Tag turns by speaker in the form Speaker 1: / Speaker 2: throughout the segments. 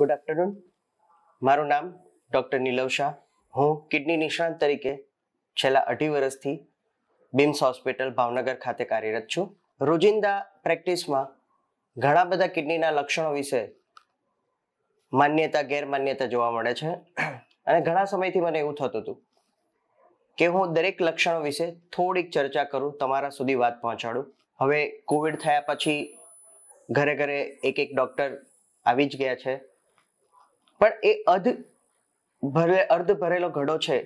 Speaker 1: good afternoon મારું નામ doctor નીલવ Shah હું કિડની નિષ્ણાંત તરીકે છેલ્લા અઢી વર્ષથી બિમ્સ હોસ્પિટલ ભાવનગર ખાતે કાર્યરત છું રોજિંદા પ્રેક્ટિસમાં ઘણા બધા કિડનીના લક્ષણો વિશે માન્યતા ગેરમાન્યતા જોવા મળે છે અને ઘણા સમયથી મને એવું થતું હતું કે હું દરેક લક્ષણો વિશે થોડીક ચર્ચા કરું તમારા સુધી વાત પહોંચાડું હવે કોવિડ થયા પછી ઘરે ઘરે એક એક ડૉક્ટર આવી જ ગયા છે પણ એ અધ ભરે અર્ધ ભરેલો ઘડો છે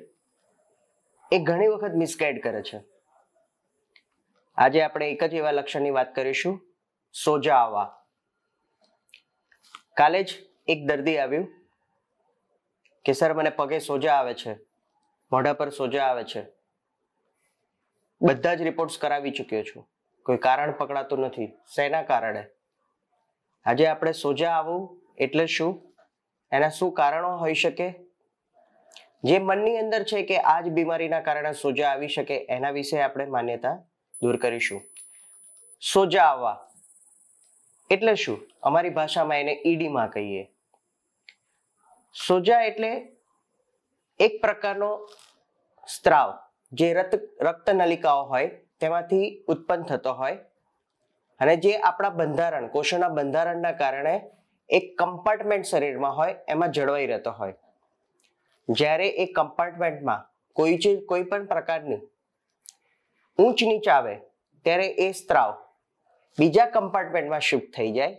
Speaker 1: એ ઘણી વખત મિસગાઈડ કરે છે આજે આપણે એક જ એવા લક્ષણની વાત કરીશું સોજા આવવા કાલે જ એક દર્દી આવ્યું કે સર મને પગે સોજા આવે છે મોઢા પર સોજા આવે છે બધા જ રિપોર્ટ્સ કરાવી ચૂક્યો છું કોઈ કારણ પકડાતું નથી શેના કારણે આજે આપણે સોજા આવું એટલે શું એના શું કારણો હોઈ શકે જે મનની અંદર છે કે આ જ બીમારીના કારણે સોજા આવી શકે એના વિશે આપણે માન્યતા દૂર કરીશું સોજા આવવા એટલે શું અમારી ભાષામાં એને ઈડીમાં કહીએ સોજા એટલે એક પ્રકારનો સ્ત્રાવ જે રક્ત રક્ત નલિકાઓ હોય તેમાંથી ઉત્પન્ન થતો હોય અને જે આપણા બંધારણ કોષોના બંધારણના કારણે એક કમ્પાર્ટમેન્ટ શરીરમાં હોય એમાં જળવાઈ રહેતો હોય જ્યારે એ કમ્પાર્ટમેન્ટમાં કોઈ જે કોઈ પણ પ્રકારની ઊંચ નીચ આવે ત્યારે એ સ્ત્રાવ બીજા કમ્પાર્ટમેન્ટમાં શિફ્ટ થઈ જાય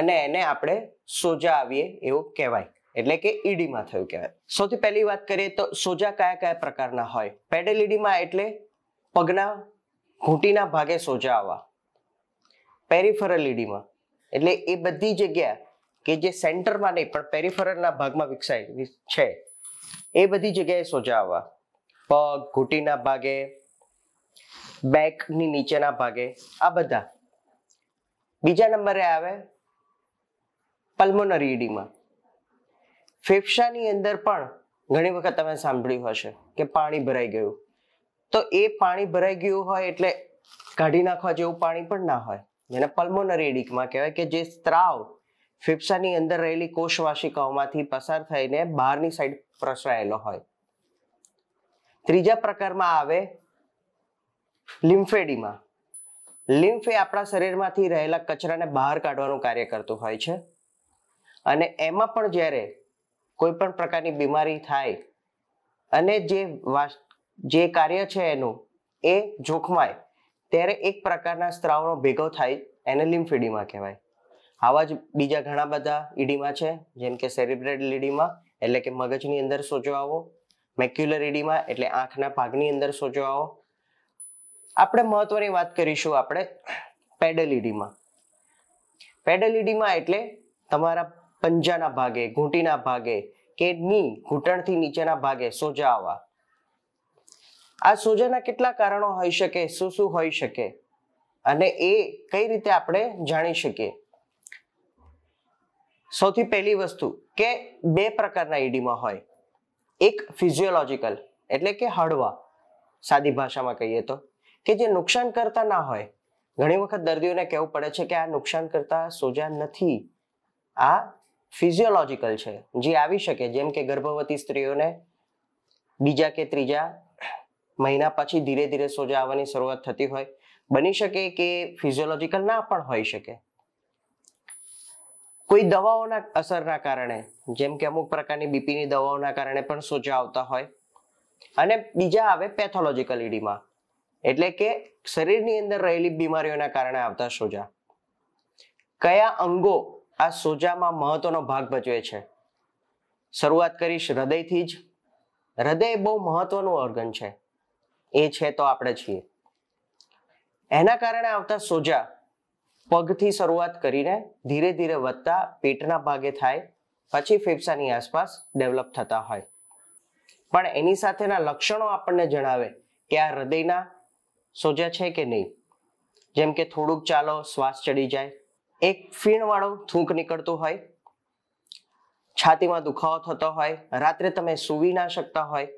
Speaker 1: અને એને આપણે સોજા આવીએ એવું કહેવાય એટલે કે ઈડીમાં થયું કહેવાય સૌથી પહેલી વાત કરીએ તો સોજા કયા કયા પ્રકારના હોય પેડલ ઈડીમાં એટલે પગના ઘૂંટીના ભાગે સોજા આવવા પેરિફરલ ઈડીમાં એટલે એ બધી જગ્યા કે જે સેન્ટરમાં નહીં પણ પેરિફરલના ભાગમાં વિકસાય છે એ બધી જગ્યાએ સોજા આવવા પગ ઘૂંટીના ભાગે બેકની નીચેના ભાગે આ બધા બીજા નંબરે આવે પલ્મોનરી ઈડીમાં ફેફસાની અંદર પણ ઘણી વખત તમે સાંભળ્યું હશે કે પાણી ભરાઈ ગયું તો એ પાણી ભરાઈ ગયું હોય એટલે કાઢી નાખવા જેવું પાણી પણ ના હોય જેને પલ્મોનરી એડિકમાં કહેવાય કે જે સ્ત્રાવ ફેફસાની અંદર રહેલી કોષવાસિકાઓમાંથી પસાર થઈને બહારની સાઈડ પ્રસરાયેલો હોય ત્રીજા પ્રકારમાં આવે લિમ્ફેડીમાં લિમ્ફ એ આપણા શરીરમાંથી રહેલા કચરાને બહાર કાઢવાનું કાર્ય કરતું હોય છે અને એમાં પણ જ્યારે કોઈ પણ પ્રકારની બીમારી થાય અને જે જે કાર્ય છે એનું એ જોખમાય ત્યારે એક પ્રકારના સ્ત્રાવનો ભેગો થાય એને લિમ્ફીડીમા કહેવાય આવા જ બીજા ઘણા બધા ઈડીમાં છે જેમ કે સેરિબ્રેટલ ઈડીમાં એટલે કે મગજની અંદર સોજો આવો મેક્યુલર ઈડીમાં એટલે આંખના ભાગની અંદર સોજો આવો આપણે મહત્વની વાત કરીશું આપણે પેડલ ઈડીમાં પેડલ ઈડીમાં એટલે તમારા પંજાના ભાગે ઘૂંટીના ભાગે કે ની ઘૂંટણથી નીચેના ભાગે સોજા આવવા આ સોજાના કેટલા કારણો હોઈ શકે શું શું હોઈ શકે અને એ કઈ રીતે આપણે જાણી શકીએ સૌથી પહેલી વસ્તુ કે બે પ્રકારના ઈડીમાં હોય એક ફિઝિયોલોજિકલ એટલે કે હળવા સાદી ભાષામાં કહીએ તો કે જે નુકસાન કરતા ના હોય ઘણી વખત દર્દીઓને કહેવું પડે છે કે આ નુકસાન કરતા સોજા નથી આ ફિઝિયોલોજિકલ છે જે આવી શકે જેમ કે ગર્ભવતી સ્ત્રીઓને બીજા કે ત્રીજા મહિના પછી ધીરે ધીરે સોજા આવવાની શરૂઆત થતી હોય બની શકે કે ફિઝિયોલોજીકલ ના પણ હોઈ શકે કોઈ દવાઓના અસરના કારણે જેમ કે અમુક પ્રકારની બીપીની દવાઓના કારણે પણ સોજા આવતા હોય અને બીજા આવે પેથોલોજીકલ ઈડીમાં e એટલે કે શરીરની અંદર રહેલી બીમારીઓના કારણે આવતા સોજા કયા અંગો આ સોજામાં મહત્વનો ભાગ ભજવે છે શરૂઆત કરીશ હૃદયથી જ હૃદય બહુ મહત્વનું ઓર્ગન છે એ છે તો આપણે છીએ એના કારણે આવતા સોજા પગથી શરૂઆત કરીને ધીરે ધીરે વધતા પેટના ભાગે થાય પછી ફેફસાની આસપાસ ડેવલપ થતા હોય પણ એની સાથેના લક્ષણો આપણને જણાવે કે આ હૃદયના સોજા છે કે નહીં જેમ કે થોડુંક ચાલો શ્વાસ ચડી જાય એક ફીણવાળો થૂંક નીકળતો હોય છાતીમાં દુખાવો થતો હોય રાત્રે તમે સૂવી ના શકતા હોય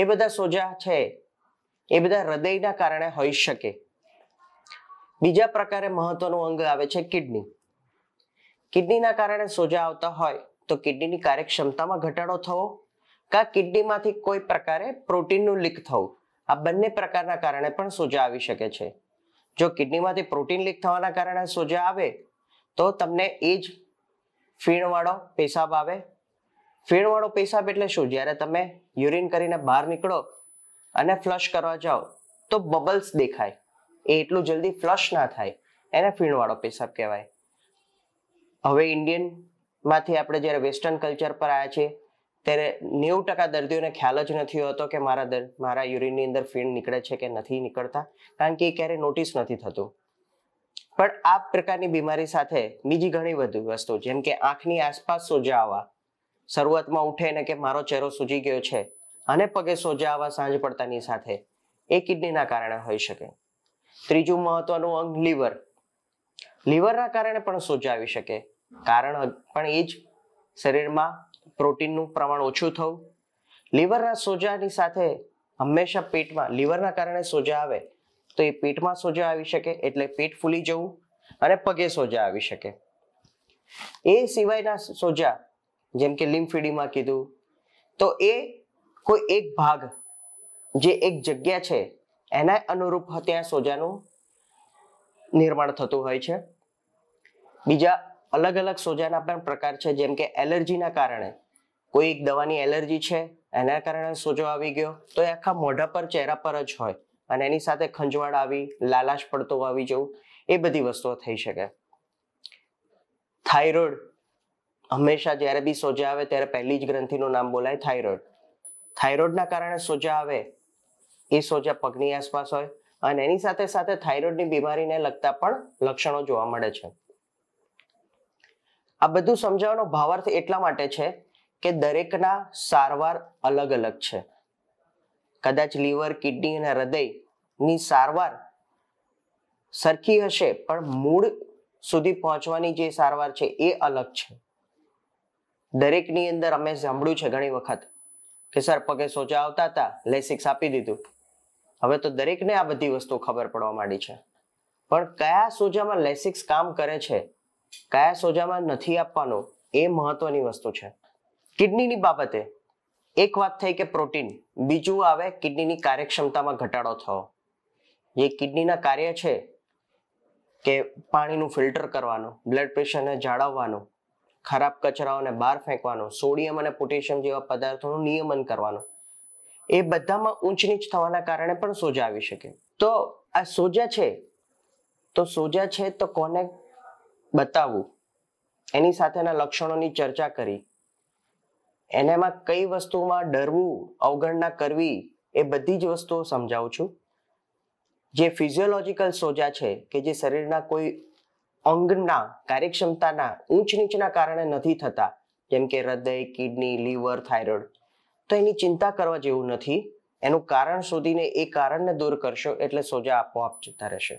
Speaker 1: એ બધા સોજા છે એ બધા હૃદયના કારણે હોઈ શકે બીજા પ્રકારે મહત્વનું અંગ આવે છે કિડની કિડનીના કારણે સોજા આવતા હોય તો કિડનીની કાર્યક્ષમતામાં ઘટાડો થવો કા કિડનીમાંથી કોઈ પ્રકારે પ્રોટીનનું લીક થવું આ બંને પ્રકારના કારણે પણ સોજા આવી શકે છે જો કિડનીમાંથી પ્રોટીન લીક થવાના કારણે સોજા આવે તો તમને એ જ ફીણવાળો પેશાબ આવે ફીણવાળો પેશાબ એટલે શું જ્યારે તમે યુરિન કરીને બહાર નીકળો અને ફ્લશ કરવા જાઓ તો બબલ્સ દેખાય એ એટલું જલ્દી ફ્લશ ના થાય એને ફીણવાળો પેશાબ કહેવાય હવે ઇન્ડિયનમાંથી આપણે જ્યારે વેસ્ટર્ન કલ્ચર પર આવ્યા છીએ ત્યારે નેવું ટકા દર્દીઓને ખ્યાલ જ નથી હોતો કે મારા દર મારા યુરિનની અંદર ફીણ નીકળે છે કે નથી નીકળતા કારણ કે એ ક્યારેય નોટિસ નથી થતું પણ આ પ્રકારની બીમારી સાથે બીજી ઘણી બધી વસ્તુ જેમ કે આંખની આસપાસ સોજા આવવા શરૂઆતમાં ઉઠે ને કે મારો ચહેરો સૂજી ગયો છે અને પગે સોજા આવા સાંજ પડતાની સાથે એ કિડનીના કારણે હોઈ શકે ત્રીજું મહત્વનું અંગ લીવર લીવરના કારણે પણ સોજા આવી શકે કારણ પણ એ જ શરીરમાં પ્રોટીનનું પ્રમાણ ઓછું થવું લીવરના સોજાની સાથે હંમેશા પેટમાં લીવરના કારણે સોજા આવે તો એ પેટમાં સોજા આવી શકે એટલે પેટ ફૂલી જવું અને પગે સોજા આવી શકે એ સિવાયના સોજા જેમ કે લિમ્ફીડીમાં કીધું તો એ કોઈ એક ભાગ જે એક જગ્યા છે એના અનુરૂપ ત્યાં સોજાનું નિર્માણ થતું હોય છે બીજા અલગ અલગ સોજાના પણ પ્રકાર છે જેમ કે એલર્જીના કારણે કોઈ એક દવાની એલર્જી છે એના કારણે સોજો આવી ગયો તો એ આખા મોઢા પર ચહેરા પર જ હોય અને એની સાથે ખંજવાળ આવી લાલાશ પડતો આવી જવું એ બધી વસ્તુઓ થઈ શકે થાઇરોઇડ હંમેશા જ્યારે બી સોજા આવે ત્યારે પહેલી જ ગ્રંથિનું નામ બોલાય થાઇરોઇડ થાઇરોઇડના કારણે સોજા આવે એ સોજા પગની આસપાસ હોય અને એની સાથે સાથે થાઇરોઇડની બીમારીને લગતા પણ લક્ષણો જોવા મળે છે આ બધું સમજાવવાનો ભાવાર્થ એટલા માટે છે કે દરેકના સારવાર અલગ અલગ છે કદાચ લીવર કિડની અને હૃદયની સારવાર સરખી હશે પણ મૂળ સુધી પહોંચવાની જે સારવાર છે એ અલગ છે દરેકની અંદર અમે સાંભળ્યું છે ઘણી વખત કે સર પગે સોજા આવતા હતા લેસિક્સ આપી દીધું હવે તો દરેકને આ બધી વસ્તુ ખબર પડવા માંડી છે પણ કયા સોજામાં લેસિક્સ કામ કરે છે કયા સોજામાં નથી આપવાનો એ મહત્વની વસ્તુ છે કિડનીની બાબતે એક વાત થઈ કે પ્રોટીન બીજું આવે કિડનીની કાર્યક્ષમતામાં ઘટાડો થયો જે કિડનીના કાર્ય છે કે પાણીનું ફિલ્ટર કરવાનું બ્લડ પ્રેશરને જાળવવાનું ખરાબ કચરાઓને બહાર ફેંકવાનો સોડિયમ અને પોટેશિયમ જેવા પદાર્થોનું નિયમન કરવાનું એ બધામાં ઊંચ નીચ થવાના કારણે પણ સોજા આવી શકે તો આ સોજા છે તો સોજા છે તો કોને બતાવવું એની સાથેના લક્ષણોની ચર્ચા કરી એનામાં કઈ વસ્તુમાં ડરવું અવગણના કરવી એ બધી જ વસ્તુઓ સમજાવું છું જે ફિઝિયોલોજિકલ સોજા છે કે જે શરીરના કોઈ અંગના કાર્યક્ષમતાના ઊંચ નીચના કારણે નથી થતા જેમ કે હૃદય કિડની લીવર થાઇરોઇડ તો એની ચિંતા કરવા જેવું નથી એનું કારણ શોધીને એ કારણને દૂર કરશો એટલે સોજા આપોઆપ જતા રહેશે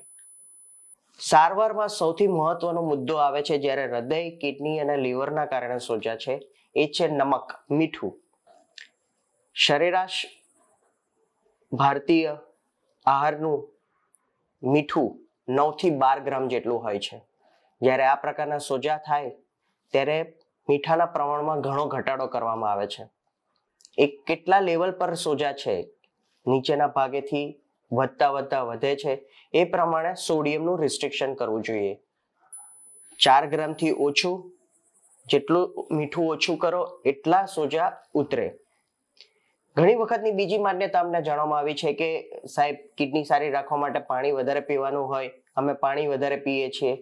Speaker 1: સારવારમાં સૌથી મહત્વનો મુદ્દો આવે છે જ્યારે હૃદય કિડની અને લીવરના કારણે સોજા છે એ છે નમક મીઠું સરેરાશ ભારતીય આહારનું મીઠું નવથી બાર ગ્રામ જેટલું હોય છે જ્યારે આ પ્રકારના સોજા થાય ત્યારે મીઠાના પ્રમાણમાં ઘણો ઘટાડો કરવામાં આવે છે એ કેટલા લેવલ પર સોજા છે નીચેના ભાગેથી વધતા વધતા વધે છે એ પ્રમાણે સોડિયમનું રિસ્ટ્રિક્શન કરવું જોઈએ ચાર ગ્રામથી ઓછું જેટલું મીઠું ઓછું કરો એટલા સોજા ઉતરે ઘણી વખતની બીજી માન્યતા અમને જાણવામાં આવી છે કે સાહેબ કિડની સારી રાખવા માટે પાણી વધારે પીવાનું હોય અમે પાણી વધારે પીએ છીએ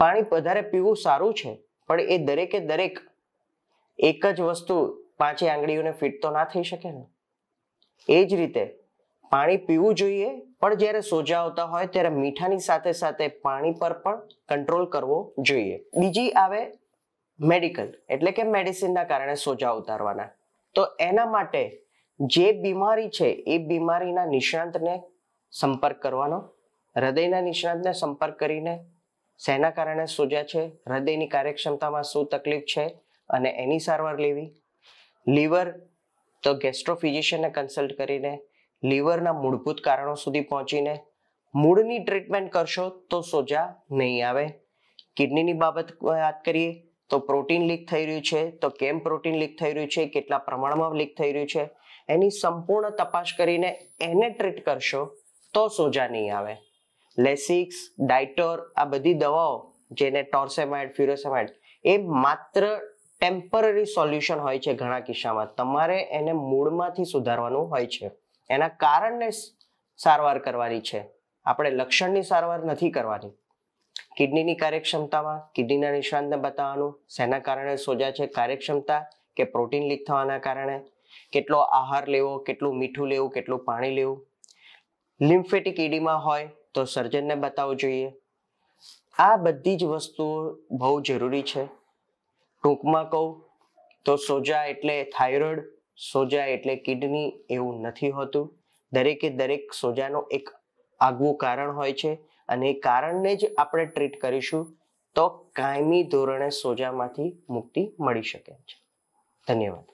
Speaker 1: પાણી વધારે પીવું સારું છે પણ એ દરેકે દરેક એક જ વસ્તુ પાંચે આંગળીઓને ફિટ તો ના થઈ શકે ને એ જ રીતે પાણી પીવું જોઈએ પણ જ્યારે સોજા આવતા હોય ત્યારે મીઠાની સાથે સાથે પાણી પર પણ કંટ્રોલ કરવો જોઈએ બીજી આવે મેડિકલ એટલે કે મેડિસિનના કારણે સોજા ઉતારવાના તો એના માટે જે બીમારી છે એ બીમારીના નિષ્ણાંતને સંપર્ક કરવાનો હૃદયના નિષ્ણાંતને સંપર્ક કરીને શેના કારણે સોજા છે હૃદયની કાર્યક્ષમતામાં શું તકલીફ છે અને એની સારવાર લેવી લીવર તો ગેસ્ટ્રોફિઝિશિયનને કન્સલ્ટ કરીને લીવરના મૂળભૂત કારણો સુધી પહોંચીને મૂળની ટ્રીટમેન્ટ કરશો તો સોજા નહીં આવે કિડનીની બાબત વાત કરીએ તો પ્રોટીન લીક થઈ રહ્યું છે તો કેમ પ્રોટીન લીક થઈ રહ્યું છે કેટલા પ્રમાણમાં લીક થઈ રહ્યું છે એની સંપૂર્ણ તપાસ કરીને એને ટ્રીટ કરશો તો સોજા નહીં આવે લેસિક્સ ડાયટોર આ બધી દવાઓ જેને ટોર્સેમાઇડ ફ્યુરોસેમાઇડ એ માત્ર ટેમ્પરરી સોલ્યુશન હોય છે ઘણા કિસ્સામાં તમારે એને મૂળમાંથી સુધારવાનું હોય છે એના કારણને સારવાર કરવાની છે આપણે લક્ષણની સારવાર નથી કરવાની કિડનીની કાર્યક્ષમતામાં કિડનીના નિષ્ણાંતને બતાવવાનું શેના કારણે સોજા છે કાર્યક્ષમતા કે પ્રોટીન લીક થવાના કારણે કેટલો આહાર લેવો કેટલું મીઠું લેવું કેટલું પાણી લેવું લિમ્ફેટિક ઇડીમાં હોય તો સર્જનને બતાવવું જોઈએ આ બધી જ વસ્તુઓ બહુ જરૂરી છે ટૂંકમાં કહું તો સોજા એટલે થાઇરોઇડ સોજા એટલે કિડની એવું નથી હોતું દરેકે દરેક સોજાનો એક આગવું કારણ હોય છે અને એ કારણને જ આપણે ટ્રીટ કરીશું તો કાયમી ધોરણે સોજામાંથી મુક્તિ મળી શકે છે ધન્યવાદ